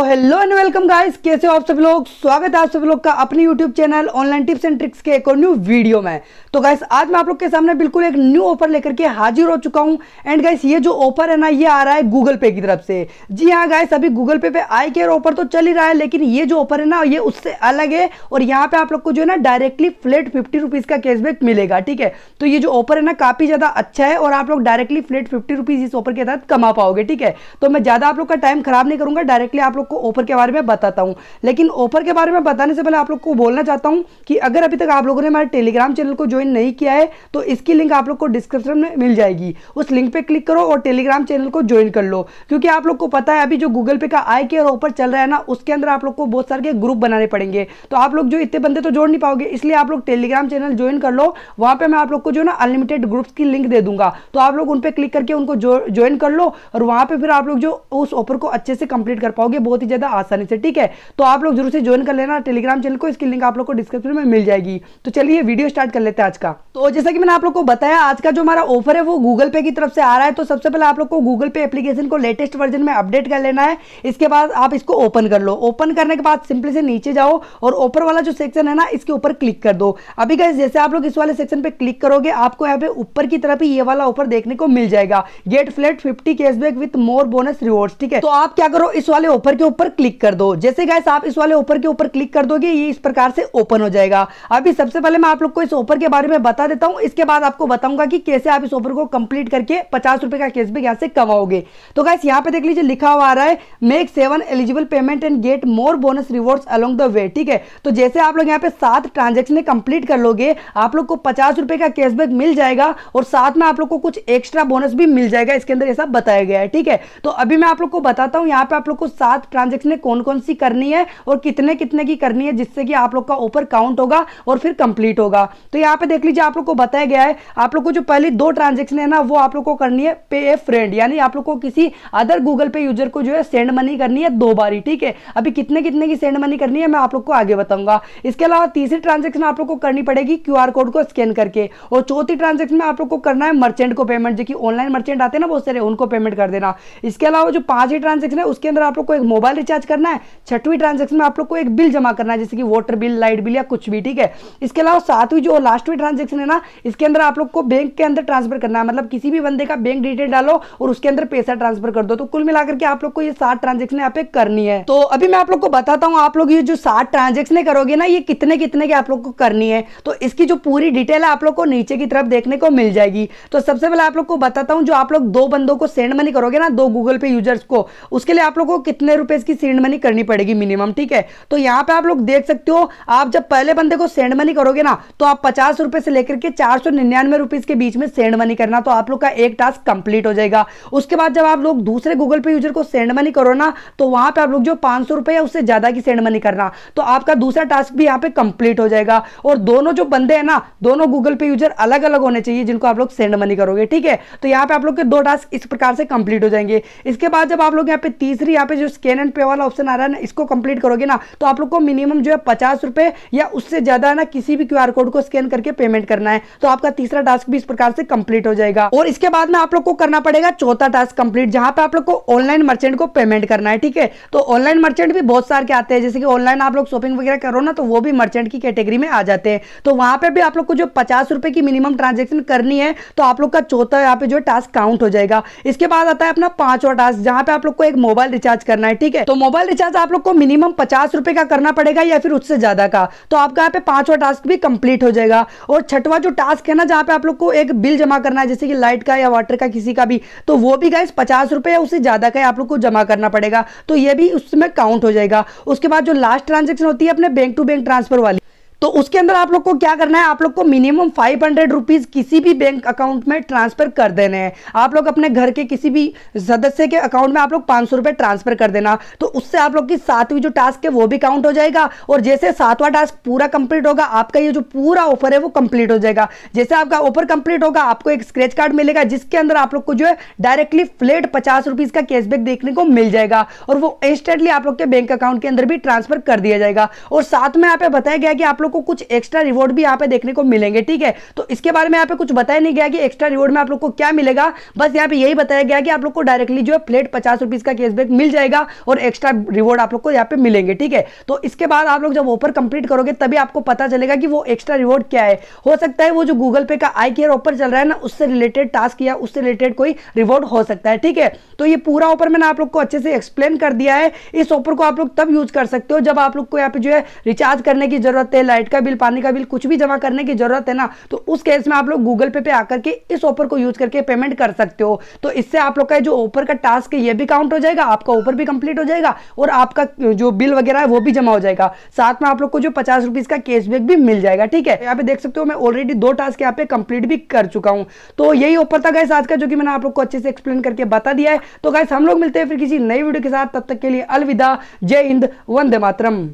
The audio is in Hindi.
so hello and welcome guys कैसे हो आप सभी लोग स्वागत है आप सभी लोग का अपने YouTube channel online tips and tricks के एक और न्यू वीडियो में तो गाइस आज मैं आप लोग के सामने बिल्कुल एक न्यू ऑफर लेकर के हाजिर हो चुका हूं एंड गाइस ये जो ऑफर है ना ये आ रहा है गूगल पे की तरफ से जी हाँ गाइस अभी गूगल पे पे आई केयर ऑफर तो चल ही रहा है लेकिन ये जो ऑफर है ना ये उससे अलग है और यहाँ पे आप लोग को जो है ना डायरेक्टली फ्लेट फिफ्टी का कैशबैक मिलेगा ठीक है तो ये जो ऑफर है ना काफ़ी ज़्यादा अच्छा है और आप लोग डायरेक्टली फ्लेट फिफ्टी इस ऑफर के तहत कमा पाओगे ठीक है तो मैं ज़्यादा आप लोग का टाइम खराब नहीं करूंगा डायरेक्टली आप लोग आपको ऑफर के बारे में बताता हूँ लेकिन ऑफर के बारे में बताने से पहले आप लोग को बोलना चाहता हूँ कि अगर अभी तक आप लोगों ने हमारे टेलीग्राम चैनल को ज्वाइन नहीं किया है तो इसकी लिंक आप लोग को डिस्क्रिप्शन में मिल जाएगी उस लिंक पर क्लिक करो और टेलीग्राम चैनल को ज्वाइन कर लो क्योंकि आप लोग को पता है अभी जो गूगल पे का आई केयर ऑफर चल रहा है ना उसके अंदर आप लोग को बहुत सारे ग्रुप बनाने पड़ेंगे तो आप लोग जो इतने बंदे तो जोड़ नहीं पाओगे इसलिए आप लोग टेलीग्राम चैनल ज्वाइन कर लो वहाँ पर मैं आप लोग को जो ना अनलिमिटेड ग्रुप्स की लिंक दे दूंगा तो आप लोग उन पर क्लिक करके उनको ज्वाइन कर लो और वहाँ पर फिर आप लोग जो उस ऑफर को अच्छे से कंप्लीट कर पाओगे बहुत बहुत ही ज़्यादा आसानी से ठीक है तो आप लोग जरूर से ज्वाइन कर लेना टेलीग्राम चैनल को इसकी लिंक आप लोग को डिस्क्रिप्शन में मिल जाएगी तो चलिए वीडियो स्टार्ट कर लेते हैं आज का तो जैसा कि मैंने आप लोग को बताया आज का जो हमारा ऑफर है वो गूगल पे की तरफ से आ रहा है तो सबसे पहले आप लोग को गूगल पे एप्लीकेशन को लेटेस्ट वर्जन में अपडेट कर लेना है इसके बाद आप इसको ओपन कर लो ओपन करने के बाद सिंपली से नीचे जाओ और ऊपर वाला जो सेक्शन है ना इसके ऊपर क्लिक कर दो अभी गैस जैसे आप लोग इस वाले सेक्शन पे क्लिक करोगे आपको यहाँ पे ऊपर की तरफ ही ये वाला ऑफर देखने को मिल जाएगा get flat fifty cashback with more bonus reward ठीक है तो आप क्या करो इस वाले ऊपर के ऊपर क्लिक कर दो जैसे गैस आप इस वाले ऊपर के ऊपर क्लिक कर दोगे ये इस प्रकार से ओपन हो जाएगा अभी सबसे पहले मैं आप लोग को इस ऊपर के बारे में बता देता हूं इसके बाद आपको बताऊंगा कि कैसे आप इस ऊपर को कंप्लीट करके पचास रुपए का कैशबैक यहां से कमाओगे तो गैस यहाँ पे देख लीजिए लिखा हुआ आ रहा है make seven eligible payment and get more bonus rewards along the way ठीक है तो जैसे आप लोग यहाँ पे सात ट्रांजेक्शन कंप्लीट कर लोगे आप लोग को पचास रुपए का कैशबैक मिल जाएगा और साथ में आप लोग को कुछ एक्स्ट्रा बोनस भी मिल जाएगा इसके अंदर ऐसा बताया गया है ठीक है तो अभी मैं आप लोग को बताता हूँ यहाँ पे आप लोग को सात ट्रांजेक्शन कौन कौन सी करनी है और कितने कितने की करनी है जिससे कि आप लोग का ऊपर काउंट होगा और फिर कंप्लीट होगा तो यहाँ पे देख लीजिए आप लोग को बताया गया है आप लोग को जो पहली दो ट्रांजेक्शन है ना वो आप लोग को करनी है पे ए फ्रेंड यानी आप लोग को किसी अदर गूगल पे यूजर को जो है सेंड मनी करनी है दो बारी ठीक है अभी कितने कितने की सेंड मनी करनी है मैं आप लोग को आगे बताऊंगा इसके अलावा तीसरी ट्रांजेक्शन आप लोग को करनी पड़ेगी क्यू कोड को स्कैन करके और चौथी ट्रांजेक्शन में आप लोग को करना है मर्चेंट को पेमेंट जो कि ऑनलाइन मर्चेंट आते हैं ना बहुत सारे उनको पेमेंट कर देना इसके अलावा जो पांच ही ट्रांजेक्शन है उसके अंदर आप लोग को एक मोबाइल रिचार्ज करना है छठवीं ट्रांजेक्शन में आप लोग को एक बिल जमा करना है जैसे कि वाटर बिल लाइट बिल या कुछ भी ठीक है इसके अलावा सातवीं जो लास्टवीं ट्रांजेक्शन है ना इसके अंदर आप लोग को बैंक के अंदर ट्रांसफर करना है मतलब किसी भी बंदे का बैंक डिटेल डालो और उसके अंदर पैसा ट्रांसफर कर दो तो कुल मिलाकर के आप लोग को ये सात ट्रांजेक्शन यहाँ पे करनी है तो अभी मैं आप लोग को बताता हूँ आप लोग ये जो सात ट्रांजेक्शन करोगे ना ये कितने कितने की आप लोग को करनी है तो इसकी जो पूरी डिटेल है आप लोग को नीचे की तरफ देखने को मिल जाएगी तो सबसे पहले आप लोग को बताता हूँ जो आप लोग दो बंदों को सेंड मनी करोगे ना दो गूगल पे यूजर्स को उसके लिए आप लोग को कितने रुपए इसकी सेंड मनी करनी पड़ेगी मिनिमम ठीक है तो यहाँ पे आप लोग देख सकते हो आप जब पहले बंदे को सेंड मनी करोगे ना तो आप पचास रुपए से लेकर के चार सौ निन्यानवे रुपीज के बीच में सेंड मनी करना तो आप लोग का एक टास्क कंप्लीट हो जाएगा उसके बाद जब आप लोग दूसरे गूगल पे यूजर को सेंड मनी करो ना तो वहां पर आप लोग जो पांच या उससे ज्यादा की सेंड मनी करना तो आपका दूसरा टास्क भी यहाँ पे कंप्लीट हो जाएगा और दोनों जो बंदे हैं ना दोनों गूगल पे यूजर अलग अलग होने चाहिए जिनको आप लोग सेंड मनी करोगे ठीक है तो यहाँ पे आप लोग के दो टास्क इस प्रकार से कंप्लीट हो जाएंगे इसके बाद जब आप लोग यहाँ पे तीसरी यहाँ पे जो स्कैन एंड पे वाला ऑप्शन आ रहा है ना इसको कंप्लीट करोगे ना तो आप लोग को मिनिमम जो है पचास रुपए या उससे ज़्यादा ना किसी भी क्यूआर कोड को स्कैन करके पेमेंट करना है तो आपका तीसरा टास्क भी इस प्रकार से कंप्लीट हो जाएगा और इसके बाद में आप लोग को करना पड़ेगा चौथा टास्क कंप्लीट जहां पर आप लोग को ऑनलाइन मर्चेंट को पेमेंट करना है ठीक है तो ऑनलाइन मर्चेंट भी बहुत सारे आते हैं जैसे कि ऑनलाइन आप लोग शॉपिंग वगैरह करो ना तो वो भी मर्चेंट की कैटेगरी में आ जाते हैं तो वहां पर भी आप लोग को जो पचास की मिनिमम ट्रांजेक्शन करनी है तो आप लोग का चौथा यहाँ पे जो टास्क काउंट हो जाएगा इसके बाद आता है अपना पांचवा टास्क जहां पर आप लोग को एक मोबाइल रिचार्ज करना है ठीक है तो मोबाइल रिचार्ज आप लोग को मिनिमम पचास रुपए का करना पड़ेगा या फिर उससे ज्यादा का तो आपका यहाँ पे पांचवा टास्क भी कंप्लीट हो जाएगा और छठवा जो टास्क है ना जहाँ पे आप लोग को एक बिल जमा करना है जैसे कि लाइट का या वाटर का किसी का भी तो वो भी गाइस पचास रुपए या उससे ज्यादा का आप लोग को जमा करना पड़ेगा तो ये भी उसमें काउंट हो जाएगा उसके बाद जो लास्ट ट्रांजेक्शन होती है अपने बैंक टू बैंक ट्रांसफर वाली तो उसके अंदर आप लोग को क्या करना है आप लोग को मिनिमम फाइव हंड्रेड रुपीज़ किसी भी बैंक अकाउंट में ट्रांसफ़र कर देने हैं आप लोग अपने घर के किसी भी सदस्य के अकाउंट में आप लोग पांच सौ रुपए ट्रांसफ़र कर देना तो उससे आप लोग की सातवीं जो टास्क है वो भी काउंट हो जाएगा और जैसे सातवां टास्क पूरा कंप्लीट होगा आपका ये जो पूरा ऑफर है वो कंप्लीट हो जाएगा जैसे आपका ऑफर कंप्लीट होगा आपको एक स्क्रेच कार्ड मिलेगा जिसके अंदर आप लोग को जो है डायरेक्टली फ्लेट पचास रुपीज़ का कैशबैक देखने को मिल जाएगा और वो इंस्टेंटली आप लोग के बैंक अकाउंट के अंदर भी ट्रांसफ़र कर दिया जाएगा और साथ में आप बताया गया कि आप लोग को कुछ एक्स्ट्रा रिवॉर्ड भी यहाँ पे देखने को मिलेंगे ठीक है तो इसके बारे में यहाँ पे कुछ बताया नहीं गया कि एक्स्ट्रा रिवॉर्ड में आप लोग को क्या मिलेगा बस यहाँ पे यही बताया गया कि आप लोग को डायरेक्टली जो है प्लेट पचास रुपीज का कैशबैक मिल जाएगा और एक्स्ट्रा रिवॉर्ड आप लोग को यहाँ पे मिलेंगे ठीक है तो इसके बाद आप लोग जब ऑफर कंप्लीट करोगे तभी आपको पता चलेगा कि वो एक्स्ट्रा रिवॉर्ड क्या है हो सकता है वो जो गूगल पे का आई केयर ऑफर चल रहा है ना उससे रिलेटेड टास्क या उससे रिलेटेड कोई रिवॉर्ड हो सकता है ठीक है तो ये पूरा ऑफर मैंने आप लोग को अच्छे से एक्सप्लेन कर दिया है इस ऑफर को आप लोग तब यूज कर सकते हो जब आप लोग को यहाँ पे जो है रिचार्ज करने की जरूरत है लाइट का बिल पानी का बिल कुछ भी जमा करने की जरूरत है ना तो उस केस में आप लोग गूगल पे पे आकर के इस ऑफर को यूज करके पेमेंट कर सकते हो तो इससे आप लोग का जो ऑफर का टास्क है ये भी काउंट हो जाएगा आपका ऑफर भी कंप्लीट हो जाएगा और आपका जो बिल वगैरह है वो भी जमा हो जाएगा साथ में आप लोग को जो पचास रुपीज का कैशबैक भी मिल जाएगा ठीक है यहाँ पे देख सकते हो मैं ऑलरेडी दो टास्क यहाँ पे कंप्लीट भी कर चुका हूँ तो यही ऑफर था गैस आज का जो कि मैंने आप लोग को अच्छे से एक्सप्लेन करके बता दिया है तो गैस हम लोग मिलते हैं फिर किसी नई वीडियो के साथ तब तक के लिए अलविदा जय हिंद वंदे मातरम